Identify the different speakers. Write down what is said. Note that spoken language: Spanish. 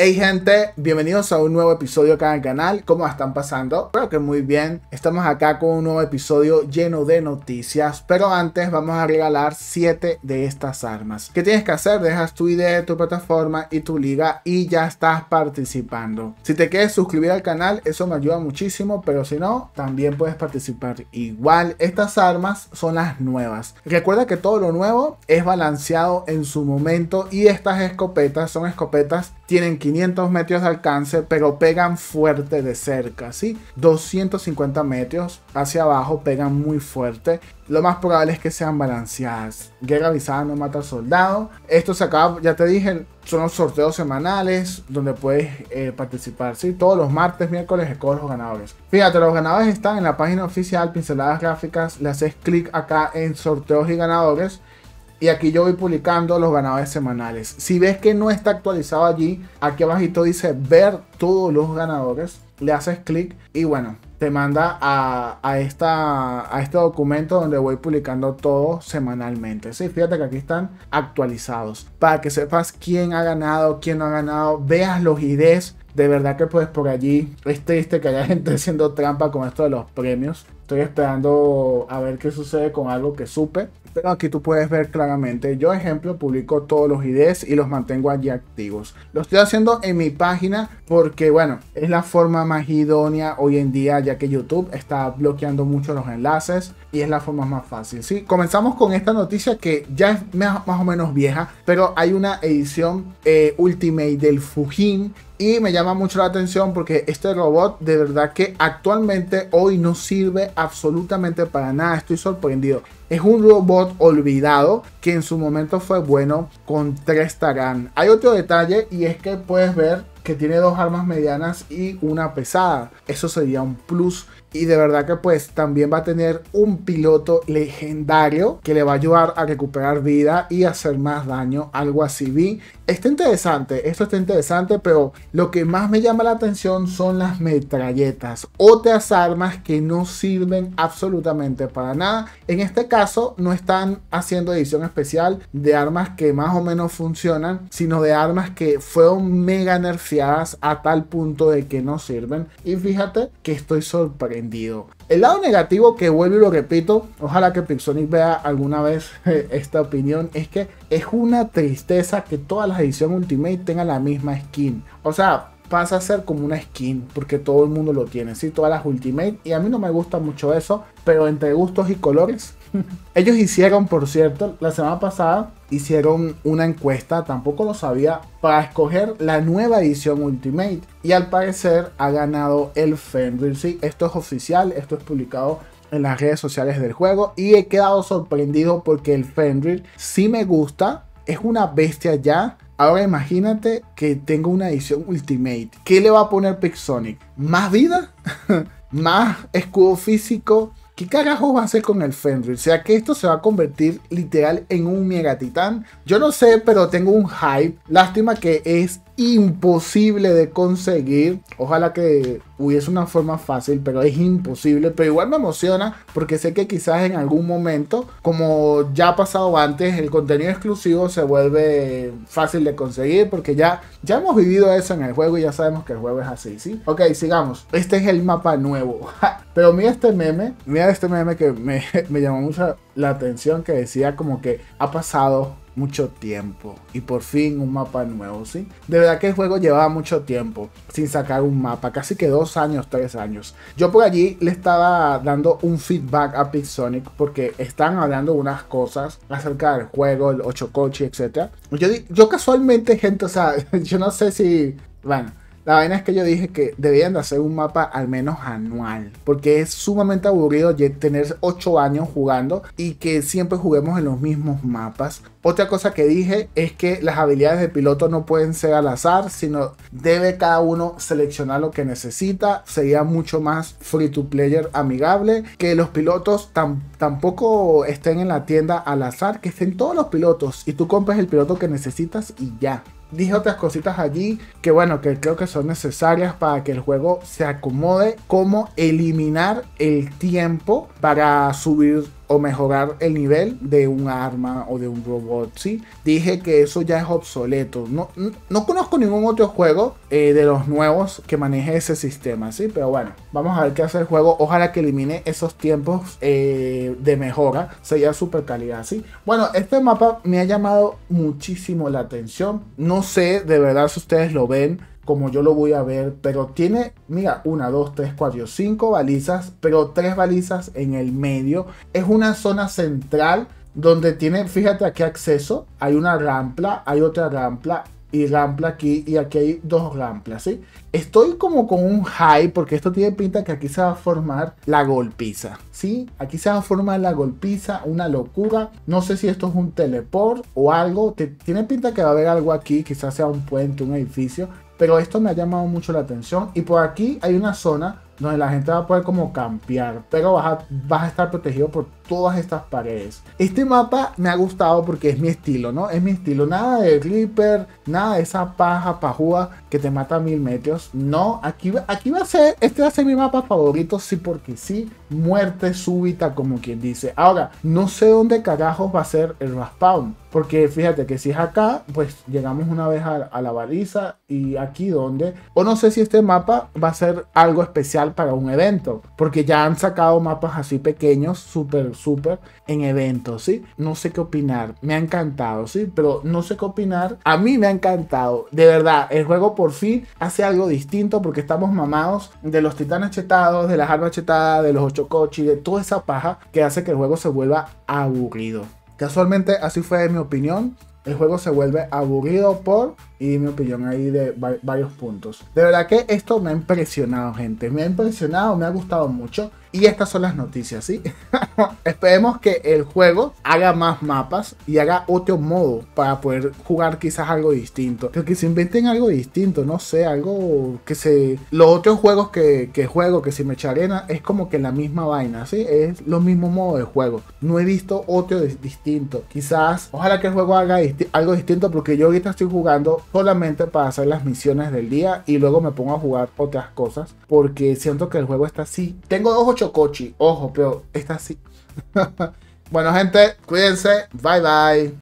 Speaker 1: Hey gente, bienvenidos a un nuevo episodio acá en el canal. ¿Cómo están pasando? Creo que muy bien. Estamos acá con un nuevo episodio lleno de noticias. Pero antes vamos a regalar 7 de estas armas. ¿Qué tienes que hacer? Dejas tu ID, tu plataforma y tu liga y ya estás participando. Si te quieres suscribir al canal, eso me ayuda muchísimo. Pero si no, también puedes participar igual. Estas armas son las nuevas. Recuerda que todo lo nuevo es balanceado en su momento y estas escopetas son escopetas tienen 500 metros de alcance, pero pegan fuerte de cerca, ¿sí? 250 metros hacia abajo pegan muy fuerte. Lo más probable es que sean balanceadas. Guerra avisada no mata al soldado. Esto se acaba, ya te dije, son los sorteos semanales donde puedes eh, participar, ¿sí? Todos los martes, miércoles, escoges los ganadores. Fíjate, los ganadores están en la página oficial Pinceladas Gráficas. Le haces clic acá en sorteos y ganadores y aquí yo voy publicando los ganadores semanales. Si ves que no está actualizado allí, aquí abajito dice ver todos los ganadores, le haces clic y bueno, te manda a, esta, a este documento donde voy publicando todo semanalmente. Sí, fíjate que aquí están actualizados para que sepas quién ha ganado, quién no ha ganado, veas los IDs de verdad que pues por allí es triste que haya gente haciendo trampa con esto de los premios. Estoy esperando a ver qué sucede con algo que supe. Pero aquí tú puedes ver claramente, yo ejemplo publico todos los IDs y los mantengo allí activos. Lo estoy haciendo en mi página porque bueno, es la forma más idónea hoy en día ya que YouTube está bloqueando mucho los enlaces y es la forma más fácil. Sí, comenzamos con esta noticia que ya es más, o menos vieja, pero hay una edición eh, Ultimate del Fujin y me llama mucho la atención porque este robot de verdad que actualmente hoy no sirve absolutamente para nada. Estoy sorprendido. Es un robot olvidado que en su momento fue bueno con 3 Taran. Hay otro detalle y es que puedes ver que tiene dos armas medianas y una pesada. Eso sería un plus y de verdad que pues también va a tener un piloto legendario que le va a ayudar a recuperar vida y hacer más daño. Algo así vi. Está interesante, esto está interesante, pero lo que más me llama la atención son las metralletas. Otras armas que no sirven absolutamente para nada. En este caso no están haciendo edición especial de armas que más o menos funcionan, sino de armas que fueron mega nerfeadas a tal punto de que no sirven. Y fíjate que estoy sorprendido el lado negativo que vuelvo y lo repito, ojalá que Pixonic vea alguna vez esta opinión, es que es una tristeza que todas las ediciones Ultimate tengan la misma skin. O sea, pasa a ser como una skin, porque todo el mundo lo tiene, ¿sí? Todas las Ultimate, y a mí no me gusta mucho eso, pero entre gustos y colores ellos hicieron, por cierto, la semana pasada hicieron una encuesta, tampoco lo sabía, para escoger la nueva edición Ultimate. Y al parecer ha ganado el Fenrir. Sí, esto es oficial, esto es publicado en las redes sociales del juego. Y he quedado sorprendido porque el Fenrir sí me gusta, es una bestia ya. Ahora imagínate que tengo una edición Ultimate. ¿Qué le va a poner Pixonic? ¿Más vida? ¿Más escudo físico? ¿Qué carajo va a hacer con el Fenrir? O sea que esto se va a convertir literal en un mega titán. Yo no sé, pero tengo un hype. Lástima que es imposible de conseguir. Ojalá que hubiese una forma fácil, pero es imposible. Pero igual me emociona porque sé que quizás en algún momento, como ya ha pasado antes, el contenido exclusivo se vuelve fácil de conseguir porque ya, ya hemos vivido eso en el juego y ya sabemos que el juego es así, ¿sí? Ok, sigamos. Este es el mapa nuevo. pero mira este meme, mira este meme que me, me llamó mucho la atención que decía como que ha pasado mucho tiempo. Y por fin un mapa nuevo, ¿sí? De verdad que el juego llevaba mucho tiempo sin sacar un mapa, casi que dos años, tres años. Yo por allí le estaba dando un feedback a Sonic porque están hablando unas cosas acerca del juego, el 8 coche, etc. Yo, yo casualmente, gente, o sea, yo no sé si. Bueno la vaina es que yo dije que debían de hacer un mapa al menos anual, porque es sumamente aburrido tener 8 años jugando y que siempre juguemos en los mismos mapas. Otra cosa que dije es que las habilidades de piloto no pueden ser al azar, sino debe cada uno seleccionar lo que necesita. Sería mucho más free to player amigable. Que los pilotos tampoco estén en la tienda al azar, que estén todos los pilotos y tú compres el piloto que necesitas y ya dije otras cositas allí que bueno, que creo que son necesarias para que el juego se acomode, como eliminar el tiempo para subir o mejorar el nivel de un arma o de un robot, ¿sí? Dije que eso ya es obsoleto. No, no, conozco ningún otro juego eh, de los nuevos que maneje ese sistema, ¿sí? Pero bueno, vamos a ver qué hace el juego. Ojalá que elimine esos tiempos eh, de mejora. Sería super calidad, ¿sí? Bueno, este mapa me ha llamado muchísimo la atención. No sé de verdad si ustedes lo ven como yo lo voy a ver, pero tiene, mira, una, dos, tres, cuatro, cinco balizas, pero tres balizas en el medio. Es una zona central donde tiene, fíjate aquí acceso, hay una rampla, hay otra rampla y rampla aquí y aquí hay dos rampas, ¿sí? Estoy como con un high porque esto tiene pinta que aquí se va a formar la golpiza, ¿sí? Aquí se va a formar la golpiza, una locura. No sé si esto es un teleport o algo. tiene pinta que va a haber algo aquí, quizás sea un puente, un edificio. Pero esto me ha llamado mucho la atención. Y por aquí hay una zona donde la gente va a poder como campear, pero vas a, estar protegido por todas estas paredes. Este mapa me ha gustado porque es mi estilo, ¿no? Es mi estilo, nada de Clipper, nada de esa paja pajúa que te mata a mil metros, no, aquí, aquí va a ser, este va a ser mi mapa favorito, sí porque sí, muerte súbita como quien dice. Ahora, no sé dónde carajos va a ser el raspawn porque fíjate que si es acá, pues llegamos una vez a, la baliza y aquí donde, o no sé si este mapa va a ser algo especial para un evento, porque ya han sacado mapas así pequeños, súper, súper, en eventos, ¿sí? No sé qué opinar, me ha encantado, ¿sí? Pero no sé qué opinar, a mí me ha encantado, de verdad, el juego por fin hace algo distinto porque estamos mamados de los titanes chetados, de las armas chetadas, de los ocho coches, de toda esa paja que hace que el juego se vuelva aburrido. Casualmente así fue mi opinión. El juego se vuelve aburrido por y mi opinión ahí de varios puntos. De verdad que esto me ha impresionado, gente. Me ha impresionado, me ha gustado mucho. Y estas son las noticias, ¿sí? Esperemos que el juego haga más mapas y haga otro modo para poder jugar quizás algo distinto. que se inventen algo distinto, no sé, algo que se... Los otros juegos que, juego, que si me echa arena, es como que la misma vaina, ¿sí? Es lo mismo modo de juego. No he visto otro distinto. Quizás, ojalá que el juego haga algo distinto porque yo ahorita estoy jugando solamente para hacer las misiones del día y luego me pongo a jugar otras cosas porque siento que el juego está así. Tengo ojo chocochi, ojo, pero está así. bueno, gente, cuídense. Bye bye.